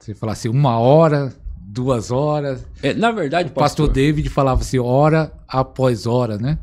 Você falasse assim, uma hora, duas horas. É, na verdade, o pastor, pastor David falava assim, hora após hora, né?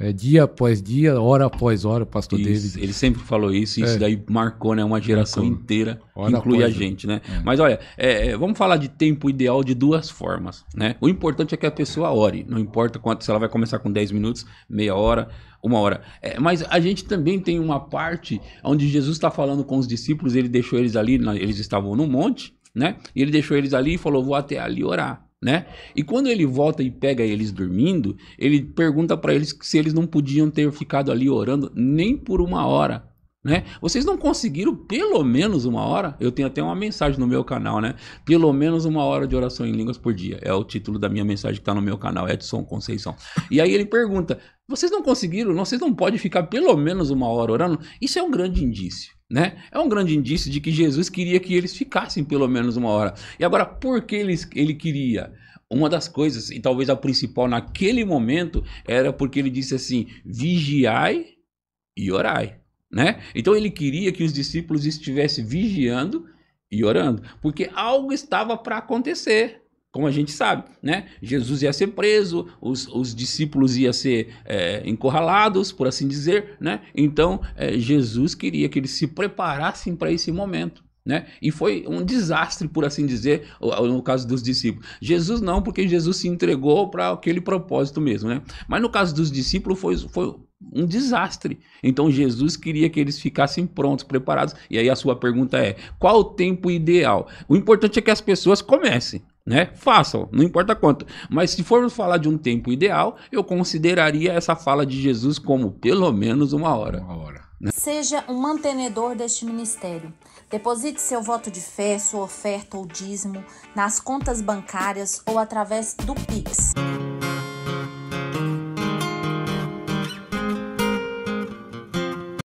É, dia após dia, hora após hora, pastor isso, David. Ele sempre falou isso, e é. isso daí marcou, né? Uma geração marcou. inteira, hora inclui a gente, né? É. Mas olha, é, é, vamos falar de tempo ideal de duas formas, né? O importante é que a pessoa ore, não importa quanto, se ela vai começar com 10 minutos, meia hora, uma hora. É, mas a gente também tem uma parte onde Jesus está falando com os discípulos, ele deixou eles ali, eles estavam no monte, né? E ele deixou eles ali e falou: "Vou até ali orar", né? E quando ele volta e pega eles dormindo, ele pergunta para eles se eles não podiam ter ficado ali orando nem por uma hora, né? Vocês não conseguiram pelo menos uma hora? Eu tenho até uma mensagem no meu canal, né? Pelo menos uma hora de oração em línguas por dia. É o título da minha mensagem que está no meu canal, Edson Conceição. E aí ele pergunta: vocês não conseguiram? Vocês não podem ficar pelo menos uma hora orando? Isso é um grande indício. Né? É um grande indício de que Jesus queria que eles ficassem pelo menos uma hora. E agora, por que ele, ele queria? Uma das coisas, e talvez a principal naquele momento, era porque ele disse assim: vigiai e orai. Né? Então ele queria que os discípulos estivessem vigiando e orando, porque algo estava para acontecer como a gente sabe, né? Jesus ia ser preso, os, os discípulos iam ser é, encurralados, por assim dizer, né? Então, é, Jesus queria que eles se preparassem para esse momento. Né? E foi um desastre, por assim dizer, no caso dos discípulos. Jesus não, porque Jesus se entregou para aquele propósito mesmo. Né? Mas no caso dos discípulos, foi, foi um desastre. Então Jesus queria que eles ficassem prontos, preparados. E aí a sua pergunta é: qual o tempo ideal? O importante é que as pessoas comecem. Né? Façam, não importa quanto. Mas se formos falar de um tempo ideal, eu consideraria essa fala de Jesus como pelo menos uma hora. Uma hora. Seja um mantenedor deste ministério. Deposite seu voto de fé, sua oferta ou dízimo nas contas bancárias ou através do Pix.